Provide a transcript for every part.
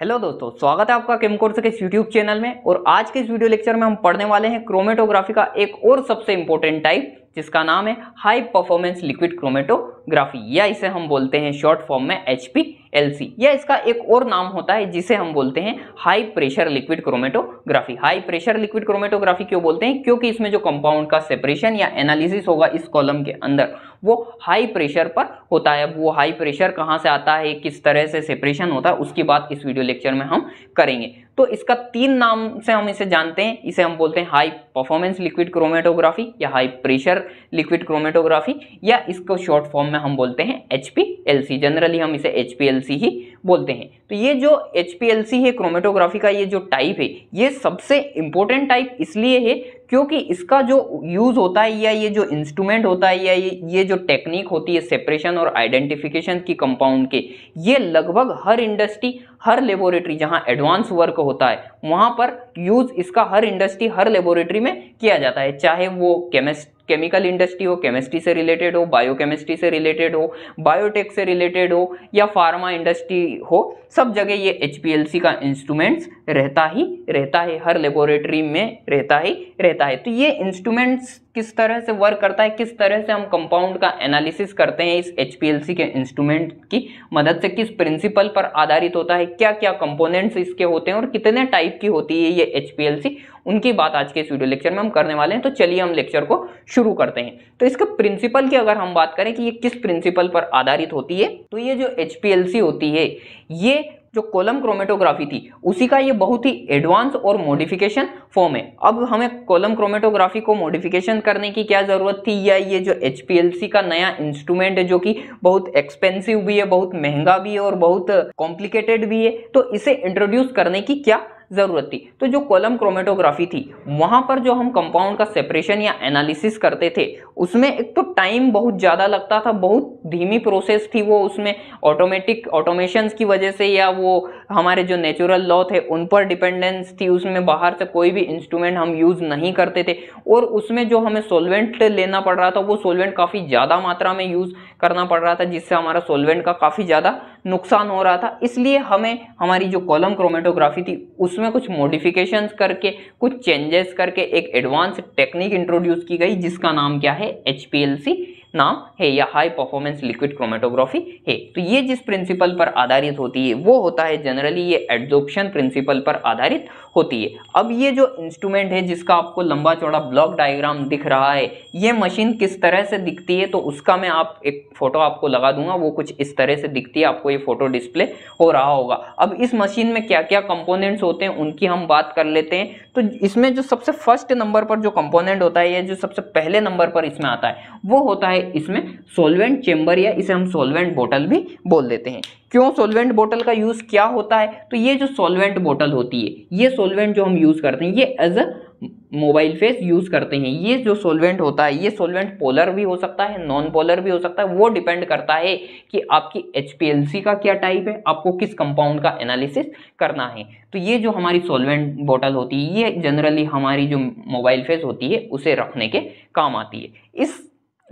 hello दोस्तों स्वागत है आपका किम कोर्स के इस यूट्यूब चैनल में और आज के इस वीडियो लेक्चर में हम पढ़ने वाले हैं क्रोमेटोग्राफी का एक और सबसे इंपॉर्टेंट टाइप जिसका नाम है high performance liquid chromatography या इसे हम बोलते हैं शॉर्ट फॉर्म में एच पी या इसका एक और नाम होता है जिसे हम बोलते हैं high pressure liquid chromatography high pressure liquid chromatography क्यों बोलते हैं क्योंकि इसमें जो कंपाउंड का सेपरेशन या एनालिसिस होगा इस कॉलम के अंदर वो हाई प्रेशर पर होता है वो हाई प्रेशर कहाँ से आता है किस तरह से सेपरेशन होता है उसकी बात इस वीडियो लेक्चर में हम करेंगे तो इसका तीन नाम से हम इसे जानते हैं इसे हम बोलते हैं हाई परफॉर्मेंस लिक्विड क्रोमेटोग्राफी या हाई प्रेशर लिक्विड क्रोमेटोग्राफी या इसको शॉर्ट फॉर्म में हम बोलते हैं एच जनरली हम इसे एच ही बोलते हैं तो ये जो एच है क्रोमेटोग्राफी का ये जो टाइप है ये सबसे इंपॉर्टेंट टाइप इसलिए है क्योंकि इसका जो यूज़ होता है या ये जो इंस्ट्रूमेंट होता है या ये ये जो टेक्निक होती है सेपरेशन और आइडेंटिफिकेशन की कंपाउंड के ये लगभग हर इंडस्ट्री हर लेबोरेटरी जहाँ एडवांस वर्क होता है वहाँ पर यूज़ इसका हर इंडस्ट्री हर लेबोरेटरी में किया जाता है चाहे वो केमिस्ट केमिकल इंडस्ट्री हो केमिस्ट्री से रिलेटेड हो बायोकेमिस्ट्री से रिलेटेड हो बायोटेक से रिलेटेड हो या फार्मा इंडस्ट्री हो सब जगह ये एच का इंस्ट्रूमेंट्स रहता ही रहता है हर लेबोरेटरी में रहता ही रहता है तो ये इंस्ट्रूमेंट्स किस तरह से वर्क करता है किस तरह से हम कंपाउंड का एनालिसिस करते हैं इस एच के इंस्ट्रूमेंट की मदद से किस प्रिंसिपल पर आधारित होता है क्या क्या कंपोनेंट्स इसके होते हैं और कितने टाइप की होती है ये एच उनकी बात आज के इस वीडियो लेक्चर में हम करने वाले हैं तो चलिए हम लेक्चर को शुरू करते हैं तो इसका प्रिंसिपल की अगर हम बात करें कि ये किस प्रिंसिपल पर आधारित होती है तो ये जो एच होती है ये जो कोलम क्रोमेटोग्राफी थी उसी का ये बहुत ही एडवांस और मॉडिफिकेशन फॉर्म है अब हमें कोलम क्रोमेटोग्राफी को मॉडिफिकेशन करने की क्या ज़रूरत थी या ये जो एच का नया इंस्ट्रूमेंट है जो कि बहुत एक्सपेंसिव भी है बहुत महंगा भी है और बहुत कॉम्प्लिकेटेड भी है तो इसे इंट्रोड्यूस करने की क्या ज़रूरत थी तो जो कॉलम क्रोमेटोग्राफी थी वहाँ पर जो हम कंपाउंड का सेपरेशन या एनालिसिस करते थे उसमें एक तो टाइम बहुत ज़्यादा लगता था बहुत धीमी प्रोसेस थी वो उसमें ऑटोमेटिक ऑटोमेशंस की वजह से या वो हमारे जो नेचुरल लॉ थे उन पर डिपेंडेंस थी उसमें बाहर से कोई भी इंस्ट्रूमेंट हम यूज़ नहीं करते थे और उसमें जो हमें सोलवेंट लेना पड़ रहा था वो सोलवेंट काफ़ी ज़्यादा मात्रा में यूज़ करना पड़ रहा था जिससे हमारा सोलवेंट का काफ़ी ज़्यादा नुकसान हो रहा था इसलिए हमें हमारी जो कॉलम क्रोमेटोग्राफी थी उसमें कुछ मॉडिफिकेशंस करके कुछ चेंजेस करके एक एडवांस टेक्निक इंट्रोड्यूस की गई जिसका नाम क्या है एच नाम है या हाई परफॉर्मेंस लिक्विड क्रोमेटोग्राफी है तो ये जिस प्रिंसिपल पर आधारित होती है वो होता है जनरली ये एड्जॉप्शन प्रिंसिपल पर आधारित होती है अब ये जो इंस्ट्रूमेंट है जिसका आपको लंबा चौड़ा ब्लॉक डायग्राम दिख रहा है ये मशीन किस तरह से दिखती है तो उसका मैं आप एक फ़ोटो आपको लगा दूंगा वो कुछ इस तरह से दिखती है आपको ये फ़ोटो डिस्प्ले हो रहा होगा अब इस मशीन में क्या क्या कंपोनेंट्स होते हैं उनकी हम बात कर लेते हैं तो इसमें जो सबसे फर्स्ट नंबर पर जो कंपोनेंट होता है ये जो सबसे पहले नंबर पर इसमें आता है वो होता है इसमें सोलवेंट चेंबर या इसे हम सोलवेंट बोटल भी बोल देते हैं क्यों सोलवेंट बोटल का यूज़ क्या होता है तो ये जो सोलवेंट बोटल होती है ये सोलवेंट जो हम यूज़ करते हैं ये as a mobile phase use करते हैं ये जो सोलवेंट होता है ये सोलवेंट पोलर भी हो सकता है नॉन पोलर भी हो सकता है वो डिपेंड करता है कि आपकी एच का क्या टाइप है आपको किस कंपाउंड का एनालिसिस करना है तो ये जो हमारी सोलवेंट बोतल होती है ये जनरली हमारी जो मोबाइल फेस होती है उसे रखने के काम आती है इस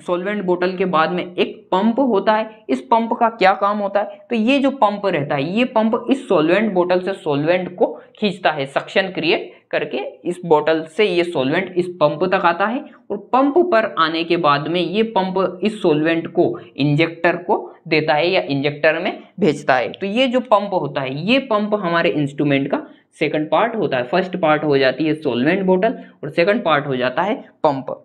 सॉल्वेंट बोतल के बाद में एक पंप होता है इस पंप का क्या काम होता है तो ये जो पंप रहता है ये पंप इस सॉल्वेंट बोतल से सॉल्वेंट को खींचता है सक्शन क्रिएट करके इस बोतल से ये सॉल्वेंट इस पंप तक आता है और पंप पर आने के बाद में ये पंप इस सॉल्वेंट को इंजेक्टर को देता है या इंजेक्टर में भेजता है तो ये जो पंप होता है ये पंप हमारे इंस्ट्रूमेंट का सेकंड पार्ट होता है फर्स्ट पार्ट हो जाती है सोलवेंट बोटल और सेकंड पार्ट हो जाता है पंप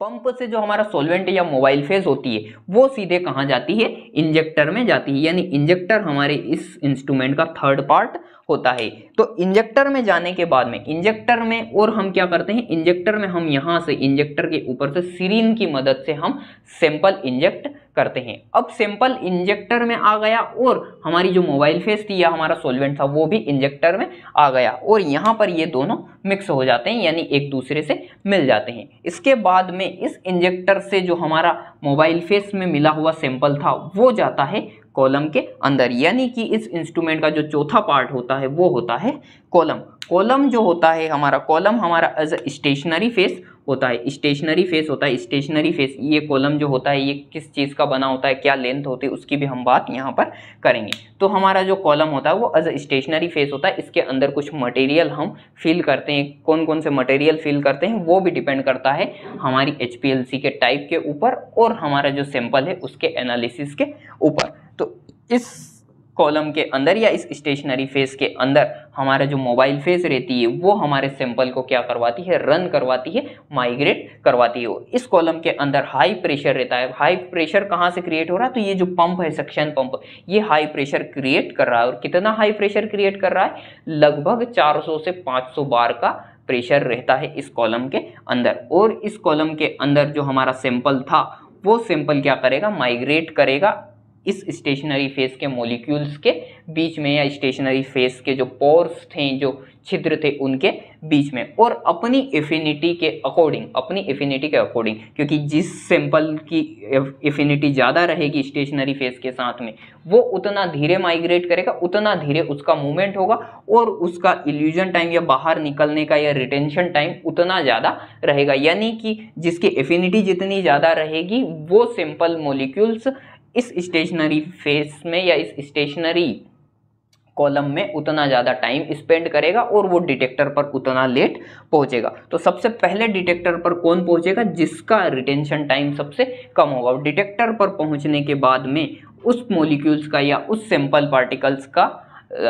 पंप से जो हमारा सॉल्वेंट या मोबाइल फेज होती है वो सीधे कहाँ जाती है इंजेक्टर में जाती है यानी इंजेक्टर हमारे इस इंस्ट्रूमेंट का थर्ड पार्ट होता है तो इंजेक्टर में जाने के बाद में इंजेक्टर में और हम क्या करते हैं इंजेक्टर में हम यहाँ से इंजेक्टर के ऊपर से सीरीन की मदद से हम सैंपल इंजेक्ट करते हैं अब सैंपल इंजेक्टर में आ गया और हमारी जो मोबाइल फेस थी या हमारा सोलवेंट था वो भी इंजेक्टर में आ गया और यहाँ पर ये दोनों मिक्स हो जाते हैं यानी एक दूसरे से मिल जाते हैं इसके बाद में इस इंजेक्टर से जो हमारा मोबाइल फेस में मिला हुआ सैंपल था वो जाता है कॉलम के अंदर यानी कि इस इंस्ट्रूमेंट का जो चौथा पार्ट होता है वो होता है कॉलम कॉलम जो होता है हमारा कॉलम हमारा एज अ स्टेशनरी फेस होता है स्टेशनरी फेस होता है स्टेशनरी फेस ये कॉलम जो होता है ये किस चीज़ का बना होता है क्या लेंथ होती है उसकी भी हम बात यहाँ पर करेंगे तो हमारा जो कॉलम होता है वो एज अ स्टेशनरी फेस होता है इसके अंदर कुछ मटेरियल हम फिल करते हैं कौन कौन से मटेरियल फिल करते हैं वो भी डिपेंड करता है हमारी एच के टाइप के ऊपर और हमारा जो सैंपल है उसके एनालिसिस के ऊपर इस कॉलम के अंदर या इस स्टेशनरी फेस के अंदर हमारा जो मोबाइल फेस रहती है वो हमारे सैंपल को क्या करवाती है रन करवाती है माइग्रेट करवाती है इस कॉलम के अंदर हाई प्रेशर रहता है हाई प्रेशर कहाँ से क्रिएट हो रहा है तो ये जो पंप है सक्शन पंप ये हाई प्रेशर क्रिएट कर रहा है और कितना हाई प्रेशर क्रिएट कर रहा है लगभग चार से पाँच बार का प्रेशर रहता है इस कॉलम के अंदर और इस कॉलम के अंदर जो हमारा सैंपल था वो सैंपल क्या करेगा माइग्रेट करेगा इस स्टेशनरी फेस के मोलिक्यूल्स के बीच में या स्टेशनरी फेस के जो पोर्स थे जो छिद्र थे उनके बीच में और अपनी इफिनिटी के अकॉर्डिंग अपनी इफिनिटी के अकॉर्डिंग क्योंकि जिस सैंपल की इफिनिटी ज़्यादा रहेगी स्टेशनरी फेस के साथ में वो उतना धीरे माइग्रेट करेगा उतना धीरे उसका मूवमेंट होगा और उसका इल्यूजन टाइम या बाहर निकलने का या रिटेंशन टाइम उतना ज़्यादा रहेगा यानी कि जिसकी इफिनिटी जितनी ज़्यादा रहेगी वो सिंपल मोलिक्यूल्स इस स्टेशनरी फेस में या इस स्टेशनरी कॉलम में उतना ज़्यादा टाइम स्पेंड करेगा और वो डिटेक्टर पर उतना लेट पहुँचेगा तो सबसे पहले डिटेक्टर पर कौन पहुँचेगा जिसका रिटेंशन टाइम सबसे कम होगा और डिटेक्टर पर पहुँचने के बाद में उस मोलिक्यूल्स का या उस सैंपल पार्टिकल्स का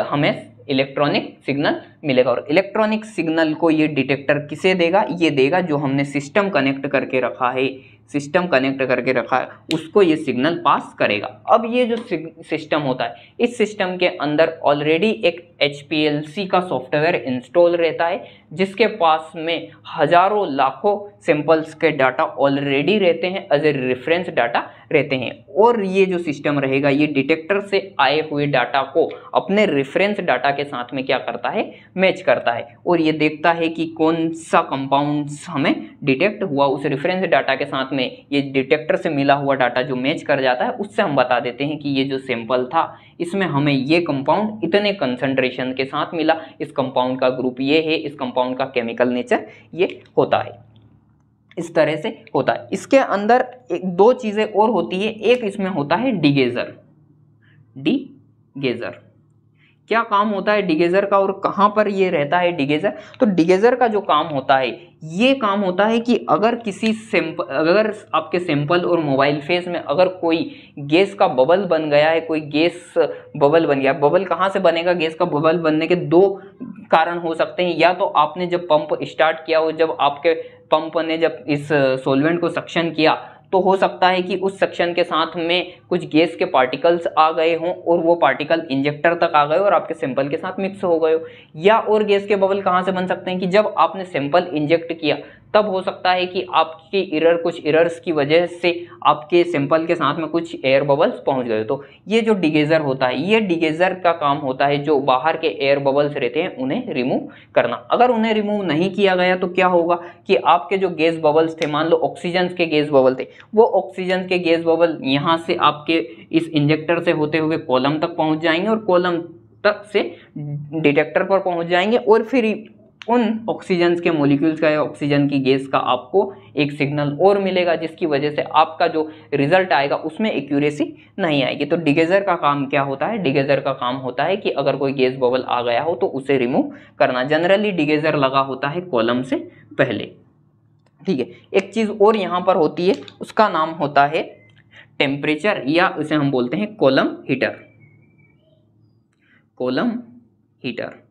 हमें इलेक्ट्रॉनिक सिग्नल मिलेगा और इलेक्ट्रॉनिक सिग्नल को ये डिटेक्टर किसे देगा ये देगा जो हमने सिस्टम कनेक्ट करके रखा है सिस्टम कनेक्ट करके रखा है उसको ये सिग्नल पास करेगा अब ये जो सिस्टम होता है इस सिस्टम के अंदर ऑलरेडी एक एच का सॉफ्टवेयर इंस्टॉल रहता है जिसके पास में हजारों लाखों सैंपल्स के डाटा ऑलरेडी रहते हैं एज ए रेफरेंस डाटा रहते हैं और ये जो सिस्टम रहेगा ये डिटेक्टर से आए हुए डाटा को अपने रेफरेंस डाटा के साथ में क्या करता है मैच करता है और ये देखता है कि कौन सा कंपाउंड हमें डिटेक्ट हुआ उस रेफरेंस डाटा के साथ में ये डिटेक्टर से मिला हुआ डाटा जो मैच कर जाता है उससे हम बता देते हैं कि ये जो सैंपल था इसमें हमें ये कंपाउंड इतने कंसनट्रेट हाइड्रेशन के साथ मिला इस कंपाउंड का ग्रुप ये है इस कंपाउंड का केमिकल नेचर ये होता है इस तरह से होता है इसके अंदर एक दो चीज़ें और होती है एक इसमें होता है डिगेजर डी गेजर क्या काम होता है डिगेजर का और कहाँ पर ये रहता है डिगेजर तो डिगेजर का जो काम होता है ये काम होता है कि अगर किसी सिंपल अगर आपके सिंपल और मोबाइल फेस में अगर कोई गैस का बबल बन गया है कोई गैस बबल बन गया बबल कहाँ से बनेगा गैस का बबल बनने के दो कारण हो सकते हैं या तो आपने जब पंप स्टार्ट किया हो जब आपके पंप ने जब इस सोलवेंट को सक्शन किया तो हो सकता है कि उस सक्शन के साथ में कुछ गैस के पार्टिकल्स आ गए हों और वो पार्टिकल इंजेक्टर तक आ गए और आपके सैंपल के साथ मिक्स हो गए हो या और गैस के बबल कहाँ से बन सकते हैं कि जब आपने सैंपल इंजेक्ट किया तब हो सकता है कि आपकी इरर कुछ इरर्स की वजह से आपके सिंपल के साथ में कुछ एयर बबल्स पहुंच गए तो ये जो डिगेजर होता है ये डिगेजर का काम होता है जो बाहर के एयर बबल्स रहते हैं उन्हें रिमूव करना अगर उन्हें रिमूव नहीं किया गया तो क्या होगा कि आपके जो गैस बबल्स थे मान लो ऑक्सीजन के गैस बबल थे वो ऑक्सीजन के गैस बबल यहाँ से आपके इस इंजेक्टर से होते हुए कॉलम तक पहुँच जाएंगे और कॉलम तक से डिटेक्टर पर पहुँच जाएंगे और फिर उन ऑक्सीजन के मोलिक्यूल्स का या ऑक्सीजन की गैस का आपको एक सिग्नल और मिलेगा जिसकी वजह से आपका जो रिजल्ट आएगा उसमें एक्यूरेसी नहीं आएगी तो डिगेजर का काम क्या होता है डिगेजर का काम होता है कि अगर कोई गैस बबल आ गया हो तो उसे रिमूव करना जनरली डिगेजर लगा होता है कॉलम से पहले ठीक है एक चीज़ और यहाँ पर होती है उसका नाम होता है टेम्परेचर या उसे हम बोलते हैं column heater column heater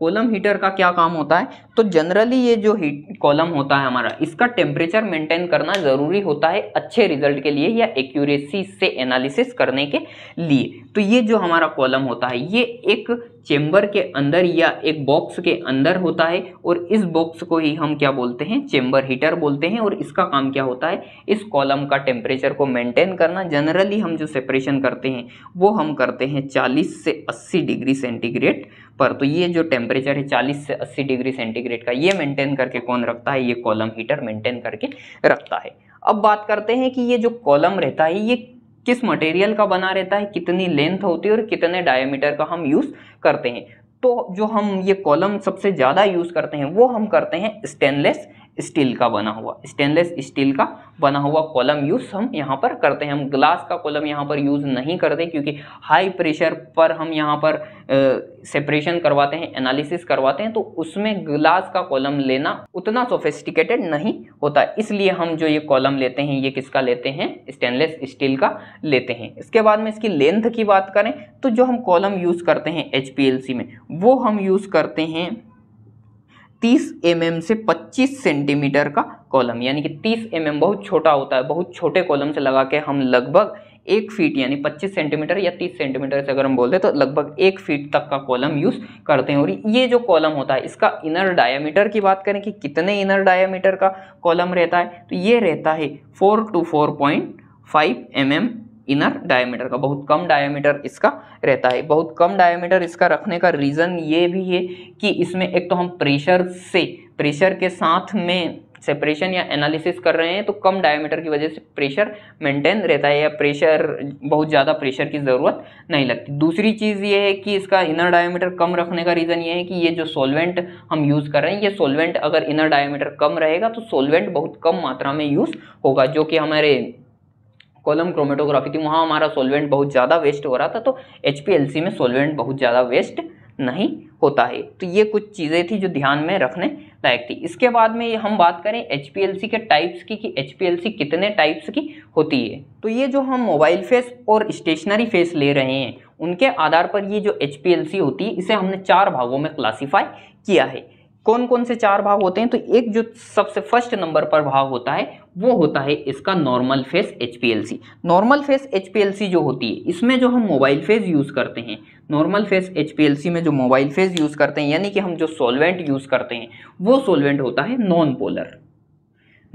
column heater का क्या काम होता है तो जनरली ये जो हीट कॉलम होता है हमारा इसका टेम्परेचर मेंटेन करना ज़रूरी होता है अच्छे रिजल्ट के लिए या एक्यूरेसी से एनालिसिस करने के लिए तो ये जो हमारा कॉलम होता है ये एक चेम्बर के अंदर या एक बॉक्स के अंदर होता है और इस बॉक्स को ही हम क्या बोलते हैं चेम्बर हीटर बोलते हैं और इसका काम क्या होता है इस कॉलम का टेम्परेचर को मेंटेन करना जनरली हम जो सेपरेशन करते हैं वो हम करते हैं 40 से 80 डिग्री सेंटीग्रेड पर तो ये जो टेम्परेचर है 40 से 80 डिग्री सेंटीग्रेड का ये मेंटेन करके कौन रखता है ये कॉलम हीटर मेंटेन करके रखता है अब बात करते हैं कि ये जो कॉलम रहता है ये किस मटेरियल का बना रहता है कितनी लेंथ होती है और कितने डायमीटर का हम यूज़ करते हैं तो जो हम ये कॉलम सबसे ज़्यादा यूज़ करते हैं वो हम करते हैं स्टेनलेस स्टील का बना हुआ स्टेनलेस स्टील का बना हुआ कॉलम यूज़ हम यहाँ पर करते हैं हम ग्लास का कॉलम यहाँ पर यूज़ नहीं करते क्योंकि हाई प्रेशर पर हम यहाँ पर सेपरेशन करवाते हैं एनालिसिस करवाते हैं तो उसमें ग्लास का कॉलम लेना उतना सोफिस्टिकेटेड नहीं होता इसलिए हम जो ये कॉलम लेते हैं ये किसका लेते हैं स्टेनलेस स्टील का लेते हैं इसके बाद में इसकी लेंथ की बात करें तो जो हम कॉलम यूज़ करते हैं एच में वो हम यूज़ करते हैं 30 एम mm से 25 सेंटीमीटर का कॉलम यानी कि 30 एम mm बहुत छोटा होता है बहुत छोटे कॉलम से लगा के हम लगभग एक फीट यानी 25 सेंटीमीटर या 30 सेंटीमीटर से अगर हम बोलते हैं तो लगभग एक फीट तक का कॉलम यूज़ करते हैं और ये जो कॉलम होता है इसका इनर डायामीटर की बात करें कि कितने इनर डायामीटर का कॉलम रहता है तो ये रहता है four to four point five m m inner diameter का बहुत कम डायमीटर इसका रहता है बहुत कम डायमीटर इसका रखने का रीज़न ये भी है कि इसमें एक तो हम प्रेशर से प्रेशर के साथ में सेपरेशन या एनालिसिस कर रहे हैं तो कम डायमीटर की वजह से प्रेशर मेंटेन रहता है या प्रेशर बहुत ज़्यादा प्रेशर की ज़रूरत नहीं लगती दूसरी चीज़ ये है कि इसका इनर डायमीटर कम रखने का रीज़न ये है कि ये जो सॉल्वेंट हम यूज़ कर रहे हैं ये सॉल्वेंट अगर इनर डायमीटर कम रहेगा तो सॉल्वेंट बहुत कम मात्रा में यूज़ होगा जो कि हमारे कॉलम क्रोमेटोग्राफी थी वहाँ हमारा सोलवेंट बहुत ज़्यादा वेस्ट हो रहा था तो एच में सोलवेंट बहुत ज़्यादा वेस्ट नहीं होता है तो ये कुछ चीज़ें थी जो ध्यान में रखने लायक थी इसके बाद में हम बात करें एच के टाइप्स की कि एच कितने टाइप्स की होती है तो ये जो हम मोबाइल फेस और स्टेशनरी फेस ले रहे हैं उनके आधार पर ये जो एच होती है इसे हमने चार भागों में क्लासीफाई किया है कौन कौन से चार भाग होते हैं तो एक जो सबसे फर्स्ट नंबर पर भाग होता है वो होता है इसका normal phase H normal phase H जो होती है इसमें जो हम मोबाइल फेज यूज़ करते हैं नॉर्मल फेस एच में जो मोबाइल फेज यूज़ करते हैं यानी कि हम जो सॉल्वेंट यूज़ करते हैं वो सोलवेंट होता है non polar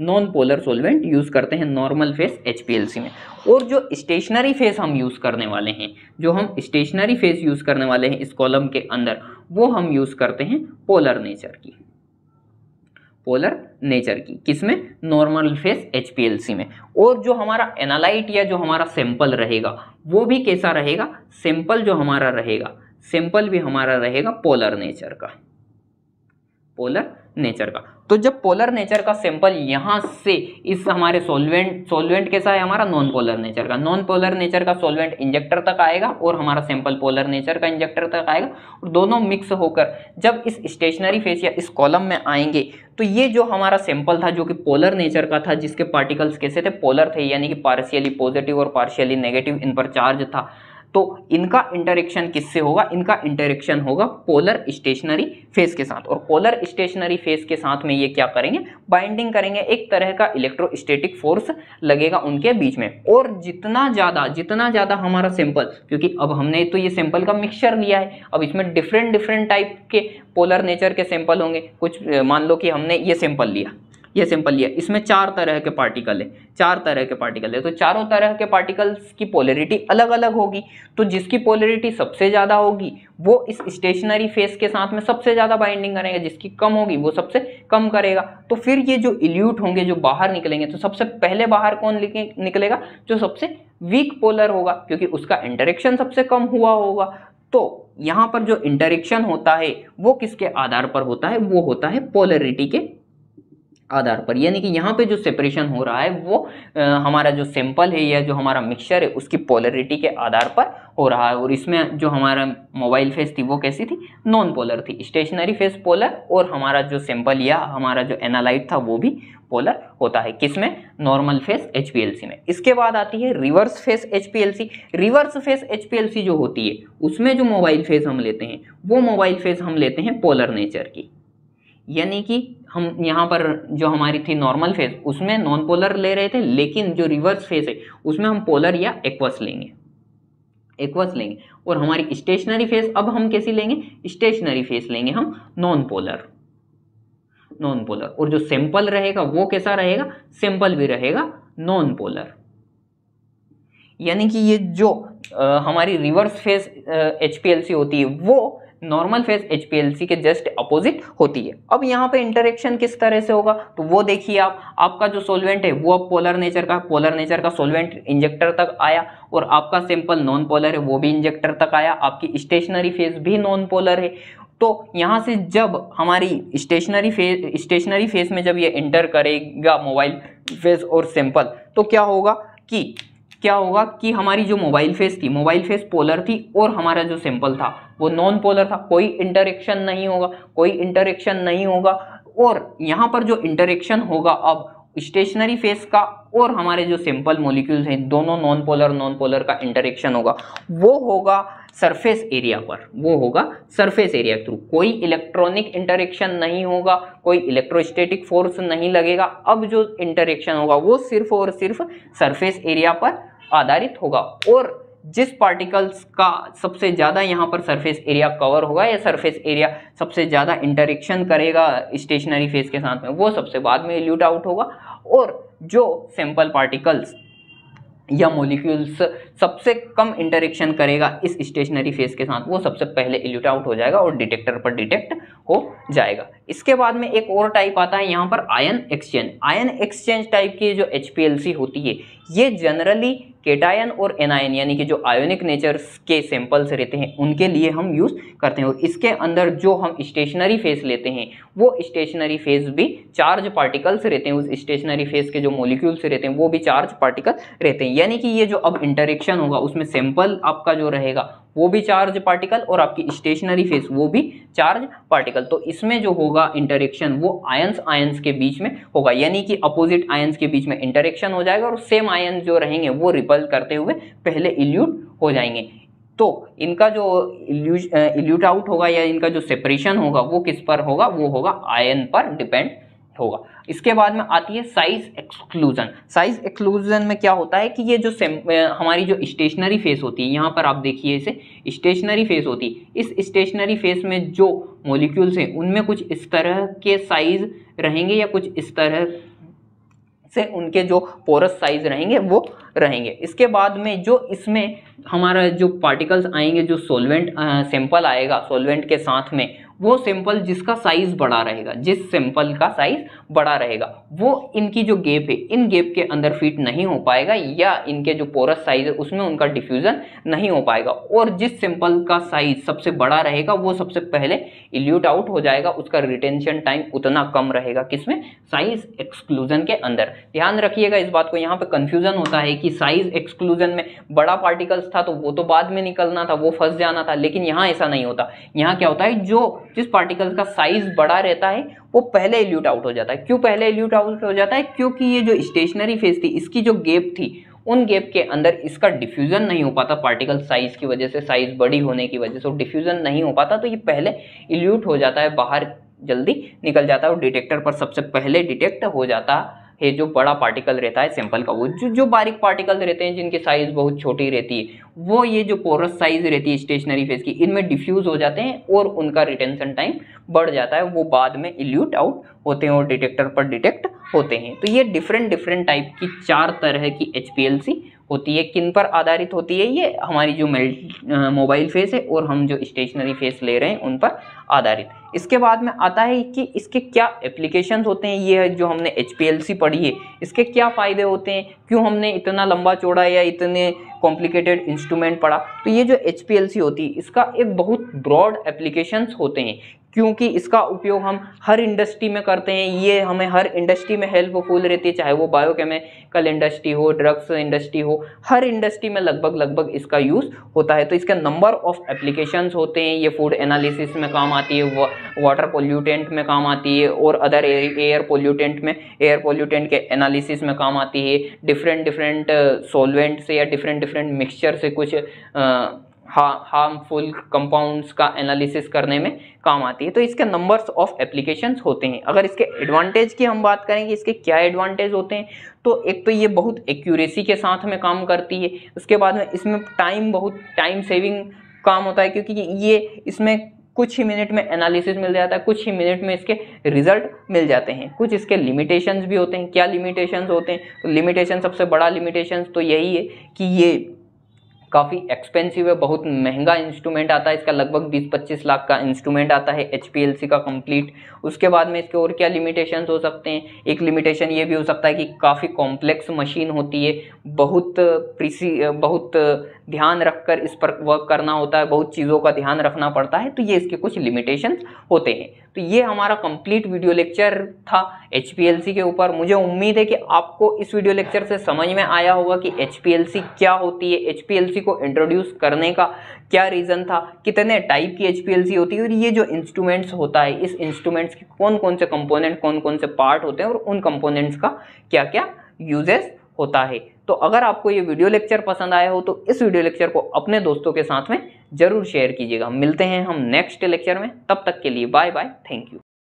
non polar solvent use करते हैं नॉर्मल फेस एच में और जो स्टेशनरी फेस हम यूज़ करने वाले हैं जो हम स्टेशनरी फेस यूज़ करने वाले हैं इस कॉलम के अंदर वो हम यूज़ करते हैं पोलर नेचर की पोलर नेचर की किसमें नॉर्मल फेस एच में और जो हमारा एनालाइट या जो हमारा सैंपल रहेगा वो भी कैसा रहेगा सैंपल जो हमारा रहेगा सैंपल भी हमारा रहेगा पोलर नेचर का पोलर नेचर का तो जब पोलर नेचर का सैंपल यहाँ से इस हमारे सोलवेंट सोलवेंट कैसा है हमारा नॉन पोलर नेचर का नॉन पोलर नेचर का सोलवेंट इंजेक्टर तक आएगा और हमारा सैंपल पोलर नेचर का इंजेक्टर तक आएगा और दोनों मिक्स होकर जब इस स्टेशनरी फेस या इस कॉलम में आएंगे तो ये जो हमारा सैंपल था जो कि पोलर नेचर का था जिसके पार्टिकल्स कैसे थे पोलर थे यानी कि पार्शियली पॉजिटिव और पार्शियली नेगेटिव इन पर चार्ज था तो इनका इंटरेक्शन किससे होगा इनका इंटरेक्शन होगा पोलर स्टेशनरी फेस के साथ और पोलर स्टेशनरी फेस के साथ में ये क्या करेंगे बाइंडिंग करेंगे एक तरह का इलेक्ट्रोस्टेटिक फोर्स लगेगा उनके बीच में और जितना ज़्यादा जितना ज़्यादा हमारा सैंपल क्योंकि अब हमने तो ये सैंपल का मिक्सचर लिया है अब इसमें डिफरेंट डिफरेंट टाइप के पोलर नेचर के सैंपल होंगे कुछ मान लो कि हमने ये सैंपल लिया ये सिंपल ये इसमें चार तरह के पार्टिकल है चार तरह के पार्टिकल है तो चारों तरह के पार्टिकल्स की पोलरिटी अलग अलग होगी तो जिसकी पोलरिटी सबसे ज़्यादा होगी वो इस स्टेशनरी फेस के साथ में सबसे ज़्यादा बाइंडिंग करेंगे जिसकी कम होगी वो सबसे कम करेगा तो फिर ये जो इल्यूट होंगे जो बाहर निकलेंगे तो सबसे पहले बाहर कौन निकलेगा जो सबसे वीक पोलर होगा क्योंकि उसका इंटरेक्शन सबसे कम हुआ होगा तो यहाँ पर जो इंटरेक्शन होता है वो किसके आधार पर होता है वो होता है पोलरिटी के आधार पर यानी कि यहाँ पे जो सेपरेशन हो रहा है वो आ, हमारा जो सैंपल है या जो हमारा मिक्सचर है उसकी पोलरिटी के आधार पर हो रहा है और इसमें जो हमारा मोबाइल फेस थी वो कैसी थी नॉन पोलर थी स्टेशनरी फेस पोलर और हमारा जो सैंपल या हमारा जो एनालाइट था वो भी पोलर होता है किसमें नॉर्मल फेस एच में इसके बाद आती है reverse phase H reverse phase H जो होती है उसमें जो मोबाइल फेस हम लेते हैं वो मोबाइल फेस हम लेते हैं पोलर नेचर की यानी कि हम यहाँ पर जो हमारी थी नॉर्मल फेज उसमें नॉन पोलर ले रहे थे लेकिन जो रिवर्स फेज है उसमें हम पोलर या एक्वस लेंगे एक्वस लेंगे और हमारी स्टेशनरी फेज अब हम कैसी लेंगे स्टेशनरी फेज लेंगे हम नॉन पोलर नॉन पोलर और जो सैंपल रहेगा वो कैसा रहेगा सैंपल भी रहेगा नॉन पोलर यानी कि ये जो आ, हमारी रिवर्स फेज एच होती है वो नॉर्मल फेज एच के जस्ट अपोजिट होती है अब यहाँ पे इंटरेक्शन किस तरह से होगा तो वो देखिए आप आपका जो सोलवेंट है वो अब पोलर नेचर का पोलर नेचर का सोलवेंट इंजेक्टर तक आया और आपका सैंपल नॉन पोलर है वो भी इंजेक्टर तक आया आपकी स्टेशनरी फेज भी नॉन पोलर है तो यहाँ से जब हमारी स्टेशनरी फेज स्टेशनरी फेज में जब ये इंटर करेगा मोबाइल फेज और सैंपल तो क्या होगा कि क्या होगा कि हमारी जो मोबाइल फेस थी मोबाइल फेस पोलर थी और हमारा जो सिंपल था वो नॉन पोलर था कोई इंटरेक्शन नहीं होगा कोई इंटरेक्शन नहीं होगा और यहाँ पर जो इंटरेक्शन होगा अब स्टेशनरी फेस का और हमारे जो सिंपल मोलिक्यूल्स हैं दोनों नॉन पोलर नॉन पोलर का इंटरेक्शन होगा वो होगा सरफेस एरिया पर वो होगा सरफेस एरिया के थ्रू कोई इलेक्ट्रॉनिक इंटरेक्शन नहीं होगा कोई इलेक्ट्रोस्टेटिक फोर्स नहीं लगेगा अब जो इंटरेक्शन होगा वो सिर्फ और सिर्फ सरफेस एरिया पर आधारित होगा और जिस पार्टिकल्स का सबसे ज़्यादा यहाँ पर सरफेस एरिया कवर होगा या सरफेस एरिया सबसे ज़्यादा इंटरेक्शन करेगा स्टेशनरी फेस के साथ में वो सबसे बाद में ल्यूट आउट होगा और जो सैम्पल पार्टिकल्स या मोलिक्यूल्स सबसे कम इंटरेक्शन करेगा इस स्टेशनरी फेस के साथ वो सबसे पहले एल्यूट आउट हो जाएगा और डिटेक्टर पर डिटेक्ट हो जाएगा इसके बाद में एक और टाइप आता है यहाँ पर ion exchange ion exchange type की जो एच होती है ये जनरली केटायन और एनायन यानी कि जो आयोनिक नेचर के सैंपल्स रहते हैं उनके लिए हम यूज़ करते हैं और इसके अंदर जो हम स्टेशनरी फेस लेते हैं वो स्टेशनरी फेस भी चार्ज पार्टिकल्स रहते हैं उस स्टेशनरी फेस के जो मोलिक्यूल्स रहते हैं वो भी चार्ज पार्टिकल रहते हैं यानी कि ये जो अब इंटरेक्शन होगा उसमें सैंपल आपका जो रहेगा वो भी चार्ज पार्टिकल और आपकी स्टेशनरी फेस वो भी चार्ज पार्टिकल तो इसमें जो होगा इंटरेक्शन वो आयंस आयंस के बीच में होगा यानी कि अपोजिट आयंस के बीच में इंटरेक्शन हो जाएगा और सेम आयन जो रहेंगे वो रिपल करते हुए पहले इल्यूट हो जाएंगे तो इनका जो इल्यूट आउट होगा या इनका जो सेपरेशन होगा वो किस पर होगा वो होगा आयन पर डिपेंड होगा इसके बाद में आती है साइज एक्सक्लूजन साइज एक्सक्लूजन में क्या होता है कि ये जो हमारी जो स्टेशनरी फेस होती है यहाँ पर आप देखिए इसे स्टेशनरी फेस होती है इस स्टेशनरी फेस में जो मोलिक्यूल्स हैं उनमें कुछ इस तरह के साइज रहेंगे या कुछ इस तरह से उनके जो पोरस साइज रहेंगे वो रहेंगे इसके बाद में जो इसमें हमारा जो पार्टिकल्स आएंगे जो सोलवेंट सैंपल आएगा सोलवेंट के साथ में वो सैंपल जिसका साइज बड़ा रहेगा जिस सैंपल का साइज बड़ा रहेगा वो इनकी जो गेप है इन गेप के अंदर फिट नहीं हो पाएगा या इनके जो पोरस साइज है उसमें उनका डिफ्यूज़न नहीं हो पाएगा और जिस सिंपल का साइज सबसे बड़ा रहेगा वो सबसे पहले इल्यूट आउट हो जाएगा उसका रिटेंशन टाइम उतना कम रहेगा किसमें साइज एक्सक्लूजन के अंदर ध्यान रखिएगा इस बात को यहाँ पर कन्फ्यूज़न होता है कि साइज एक्सक्लूजन में बड़ा पार्टिकल्स था तो वो तो बाद में निकलना था वो फंस जाना था लेकिन यहाँ ऐसा नहीं होता यहाँ क्या होता है जो जिस पार्टिकल्स का साइज बड़ा रहता है वो पहले एल्यूट आउट हो जाता है क्यों पहले एल्यूट आउट हो जाता है क्योंकि ये जो स्टेशनरी फेज थी इसकी जो गेप थी उन गेप के अंदर इसका डिफ्यूजन नहीं हो पाता पार्टिकल साइज की वजह से साइज बड़ी होने की वजह से डिफ्यूजन नहीं हो पाता तो ये पहले इल्यूट हो जाता है बाहर जल्दी निकल जाता है और डिटेक्टर पर सबसे पहले डिटेक्ट हो जाता है ये जो बड़ा पार्टिकल रहता है सैंपल का वो जो जो बारीक पार्टिकल रहते हैं जिनकी साइज बहुत छोटी रहती है वो ये जो पोरस साइज रहती है स्टेशनरी फेज की इनमें डिफ्यूज हो जाते हैं और उनका रिटेंशन टाइम बढ़ जाता है वो बाद में इल्यूट आउट होते हैं और डिटेक्टर पर डिटेक्ट होते हैं तो ये डिफरेंट डिफरेंट टाइप की चार तरह की एच होती है किन पर आधारित होती है ये हमारी जो मोबाइल फेस है और हम जो स्टेशनरी फेस ले रहे हैं उन पर आधारित इसके बाद में आता है कि इसके क्या एप्लीकेशन होते हैं ये जो हमने एच पढ़ी है इसके क्या फ़ायदे होते हैं क्यों हमने इतना लंबा चौड़ा या इतने कॉम्प्लिकेटेड इंस्ट्रूमेंट पढ़ा तो ये जो एच होती है इसका एक बहुत ब्रॉड एप्लीकेशन होते हैं क्योंकि इसका उपयोग हम हर इंडस्ट्री में करते हैं ये हमें हर इंडस्ट्री में हेल्पफुल रहती है चाहे वो बायोकेमिकल इंडस्ट्री हो ड्रग्स इंडस्ट्री हो हर इंडस्ट्री में लगभग लगभग इसका यूज़ होता है तो इसके नंबर ऑफ एप्लीकेशन होते हैं ये फूड एनालिसिस में काम आती है वाटर पोल्यूटेंट में काम आती है और अदर एयर पोल्यूटेंट में एयर पोल्यूटेंट के एनालिसिस में काम आती है डिफरेंट डिफरेंट सोलवेंट से या डिफरेंट डिफरेंट मिक्सचर से कुछ आ, हार्मफुल कंपाउंड्स का एनालिसिस करने में काम आती है तो इसके नंबर्स ऑफ एप्लीकेशन होते हैं अगर इसके एडवांटेज की हम बात करें कि इसके क्या एडवांटेज होते हैं तो एक तो ये बहुत एक्यूरेसी के साथ में काम करती है उसके बाद में इसमें टाइम बहुत टाइम सेविंग काम होता है क्योंकि ये इसमें कुछ ही मिनट में एनालिसिस मिल जाता है कुछ ही मिनट में इसके रिजल्ट मिल जाते हैं कुछ इसके लिमिटेशंस भी होते हैं क्या लिमिटेशंस होते हैं तो लिमिटेशन सबसे बड़ा लिमिटेशंस तो यही है कि ये काफ़ी एक्सपेंसिव है बहुत महंगा इंस्ट्रूमेंट आता है इसका लगभग 20-25 लाख का इंस्ट्रूमेंट आता है एच का कंप्लीट उसके बाद में इसके और क्या लिमिटेशंस हो सकते हैं एक लिमिटेशन ये भी हो सकता है कि काफ़ी कॉम्प्लेक्स मशीन होती है बहुत प्रिसी बहुत ध्यान रखकर इस पर वर्क करना होता है बहुत चीज़ों का ध्यान रखना पड़ता है तो ये इसके कुछ लिमिटेशन होते हैं तो ये हमारा कंप्लीट वीडियो लेक्चर था एच के ऊपर मुझे उम्मीद है कि आपको इस वीडियो लेक्चर से समझ में आया होगा कि एच क्या होती है एच को इंट्रोड्यूस करने का क्या रीज़न था कितने टाइप की एच होती है और ये जो इंस्ट्रूमेंट्स होता है इस इंस्ट्रूमेंट्स के कौन कौन से कंपोनेंट कौन कौन से पार्ट होते हैं और उन कंपोनेंट्स का क्या क्या यूजेस होता है तो अगर आपको ये वीडियो लेक्चर पसंद आया हो तो इस वीडियो लेक्चर को अपने दोस्तों के साथ में जरूर शेयर कीजिएगा मिलते हैं हम नेक्स्ट लेक्चर में तब तक के लिए बाय बाय थैंक यू